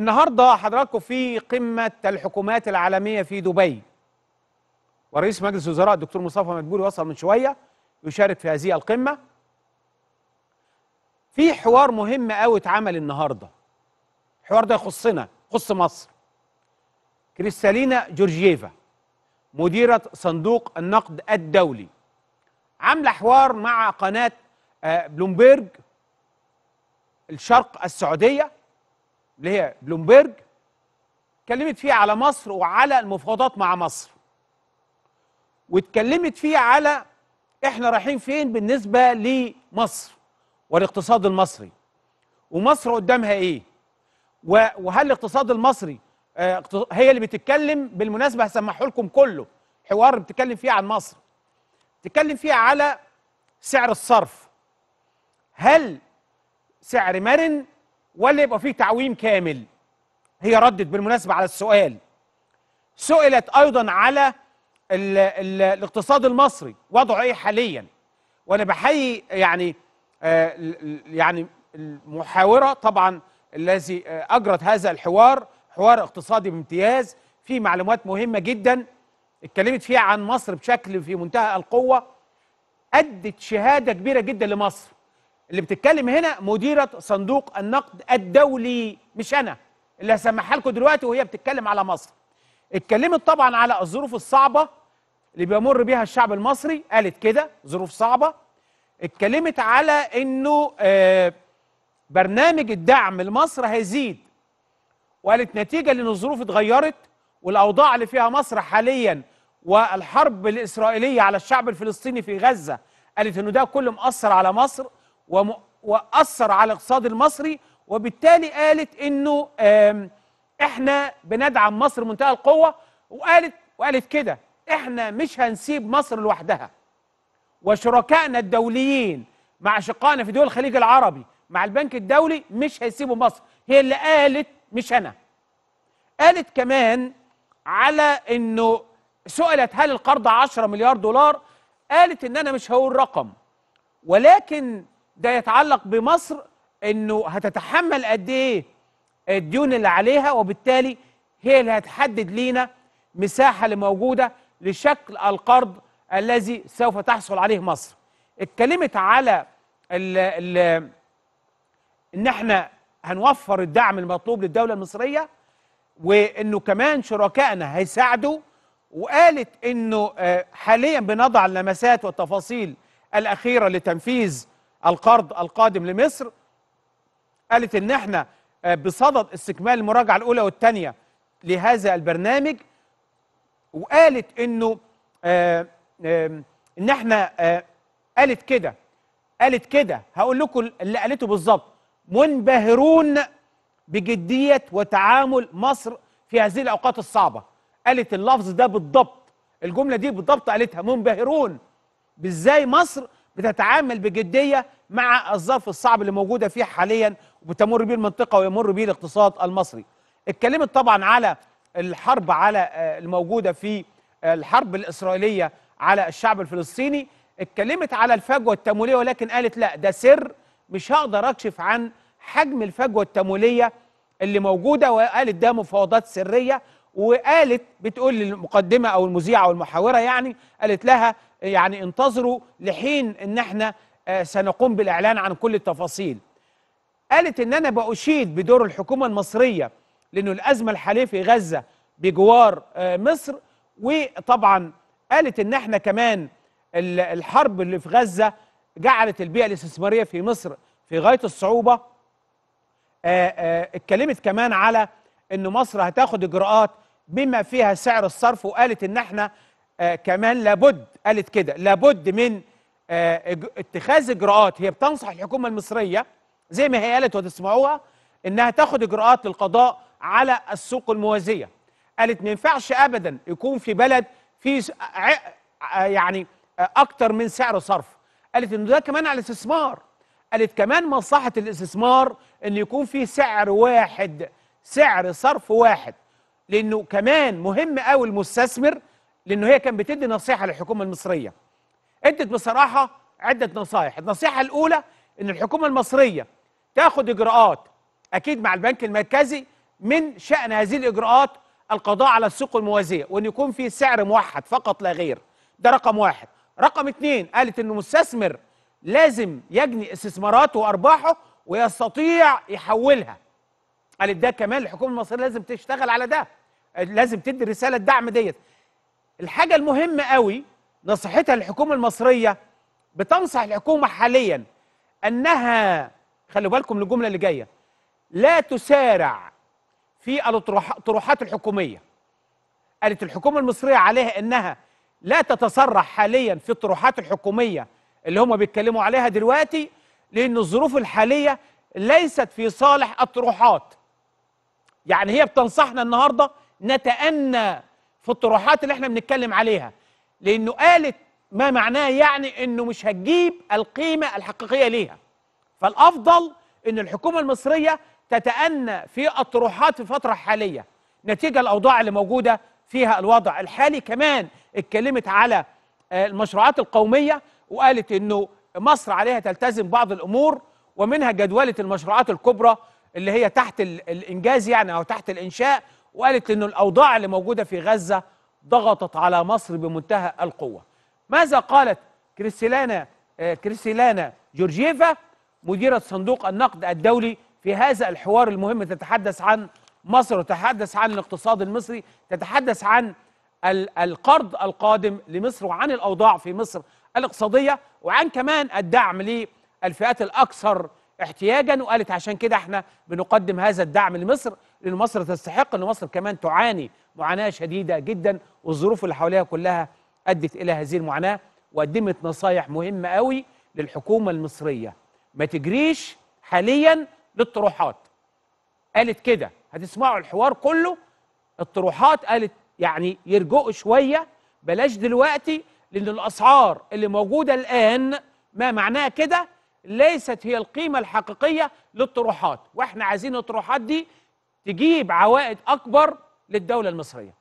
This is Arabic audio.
النهارده حضراتكم في قمه الحكومات العالميه في دبي ورئيس مجلس الوزراء الدكتور مصطفى مدبولي وصل من شويه يشارك في هذه القمه في حوار مهم قوي اتعمل النهارده الحوار ده يخصنا يخص مصر كريستالينا جورجييفا مديره صندوق النقد الدولي عامله حوار مع قناه آه، بلومبيرج الشرق السعوديه اللي هي بلومبرج اتكلمت فيه على مصر وعلى المفاوضات مع مصر واتكلمت فيه على احنا رايحين فين بالنسبه لمصر والاقتصاد المصري ومصر قدامها ايه وهل الاقتصاد المصري آه، هي اللي بتتكلم بالمناسبه هسمحه لكم كله حوار بتتكلم فيه عن مصر بتتكلم فيه على سعر الصرف هل سعر مرن ولا يبقى فيه تعويم كامل هي ردت بالمناسبة على السؤال سئلت أيضا على الـ الـ الاقتصاد المصري وضعه إيه حاليا وأنا بحيي يعني آه يعني المحاورة طبعا الذي آه، أجرت هذا الحوار حوار اقتصادي بامتياز فيه معلومات مهمة جدا اتكلمت فيها عن مصر بشكل في منتهى القوة أدت شهادة كبيرة جدا لمصر اللي بتتكلم هنا مديرة صندوق النقد الدولي مش أنا اللي هسمحها لكم دلوقتي وهي بتتكلم على مصر اتكلمت طبعا على الظروف الصعبة اللي بيمر بيها الشعب المصري قالت كده ظروف صعبة اتكلمت على انه آه، برنامج الدعم لمصر هيزيد وقالت نتيجة لأن الظروف اتغيرت والأوضاع اللي فيها مصر حاليا والحرب الإسرائيلية على الشعب الفلسطيني في غزة قالت إنه ده كله مأثر على مصر واثر على الاقتصاد المصري وبالتالي قالت انه احنا بندعم مصر منتهى القوه وقالت وقالت كده احنا مش هنسيب مصر لوحدها وشركائنا الدوليين مع اشقائنا في دول الخليج العربي مع البنك الدولي مش هيسيبوا مصر هي اللي قالت مش انا قالت كمان على انه سئلت هل القرض 10 مليار دولار قالت ان انا مش هقول رقم ولكن ده يتعلق بمصر انه هتتحمل قد ايه الديون اللي عليها وبالتالي هي اللي هتحدد لينا مساحه اللي موجوده لشكل القرض الذي سوف تحصل عليه مصر اتكلمت على الـ الـ ان احنا هنوفر الدعم المطلوب للدوله المصريه وانه كمان شركائنا هيساعدوا وقالت انه آه، حاليا بنضع اللمسات والتفاصيل الاخيره لتنفيذ القرض القادم لمصر قالت ان احنا آه، بصدد استكمال المراجعه الاولى والثانيه لهذا البرنامج وقالت انه آه، آه، ان احنا قالت كده قالت كده هقول لكم اللي قالته بالظبط منبهرون بجديه وتعامل مصر في هذه الاوقات الصعبه قالت اللفظ ده بالضبط الجمله دي بالضبط قالتها منبهرون بازاي مصر بتتعامل بجديه مع الظرف الصعب اللي موجوده فيه حاليا وبتمر بيه المنطقه ويمر بيه الاقتصاد المصري. اتكلمت طبعا على الحرب على آه، الموجوده في آه، الحرب الاسرائيليه على الشعب الفلسطيني، اتكلمت على الفجوه التمويليه ولكن قالت لا ده سر مش هقدر اكشف عن حجم الفجوه التمويليه اللي موجوده وقالت ده مفاوضات سريه وقالت بتقول للمقدمه او المذيعه او المحاوره يعني قالت لها يعني انتظروا لحين ان احنا آه، سنقوم بالاعلان عن كل التفاصيل قالت ان انا باشيد بدور الحكومه المصريه لانه الازمه الحاليه في غزه بجوار آه، مصر وطبعا قالت ان احنا كمان الحرب اللي في غزه جعلت البيئه الاستثماريه في مصر في غايه الصعوبه آه، اتكلمت كمان على ان مصر هتاخد اجراءات بما فيها سعر الصرف وقالت ان احنا آه، كمان لابد قالت كده لابد من آه، اتخاذ اجراءات هي بتنصح الحكومه المصريه زي ما هي قالت وتسمعوها انها تاخد اجراءات للقضاء على السوق الموازيه قالت ما ينفعش ابدا يكون في بلد في آه، يعني اكتر من سعر صرف قالت انه ده كمان على الاستثمار قالت كمان مصلحه الاستثمار ان يكون في سعر واحد سعر صرف واحد لانه كمان مهم قوي المستثمر لأنه هي كانت بتدي نصيحة للحكومة المصرية ادت بصراحة عدة نصائح النصيحة الأولى أن الحكومة المصرية تاخد إجراءات أكيد مع البنك المركزي من شأن هذه الإجراءات القضاء على السوق الموازية وأن يكون في سعر موحد فقط لا غير ده رقم واحد رقم اثنين قالت أنه مستثمر لازم يجني استثماراته وأرباحه ويستطيع يحولها قالت ده كمان الحكومة المصرية لازم تشتغل على ده لازم تدي رسالة دعم ديت الحاجه المهمه قوي نصيحتها للحكومه المصريه بتنصح الحكومه حاليا انها خلوا بالكم للجمله اللي جايه لا تسارع في الطروحات الحكوميه قالت الحكومه المصريه عليها انها لا تتسرع حاليا في الطروحات الحكوميه اللي هم بيتكلموا عليها دلوقتي لان الظروف الحاليه ليست في صالح الطروحات يعني هي بتنصحنا النهارده نتأنى في الطروحات اللي احنا بنتكلم عليها لانه قالت ما معناه يعني انه مش هتجيب القيمه الحقيقيه ليها فالافضل ان الحكومه المصريه تتأنى في الطروحات في الفتره الحاليه نتيجه الاوضاع اللي موجوده فيها الوضع الحالي كمان اتكلمت على آه، المشروعات القوميه وقالت انه مصر عليها تلتزم بعض الامور ومنها جدوله المشروعات الكبرى اللي هي تحت الانجاز يعني او تحت الانشاء وقالت ان الأوضاع اللي موجودة في غزة ضغطت على مصر بمنتهى القوة ماذا قالت كريستيلانا آه، كريستيلانا جورجيفا مديرة صندوق النقد الدولي في هذا الحوار المهم تتحدث عن مصر وتتحدث عن الاقتصاد المصري تتحدث عن القرض القادم لمصر وعن الأوضاع في مصر الاقتصادية وعن كمان الدعم للفئات الأكثر احتياجا وقالت عشان كده احنا بنقدم هذا الدعم لمصر لأن مصر تستحق أن مصر كمان تعاني معاناة شديدة جدا والظروف اللي حواليها كلها أدت إلى هذه المعاناة وقدمت نصايح مهمة قوي للحكومة المصرية ما تجريش حاليا للطروحات قالت كده هتسمعوا الحوار كله الطروحات قالت يعني يرجعوا شوية بلاش دلوقتي لأن الأسعار اللي موجودة الآن ما معناها كده ليست هي القيمة الحقيقية للطروحات وإحنا عايزين الطروحات دي تجيب عوائد اكبر للدوله المصريه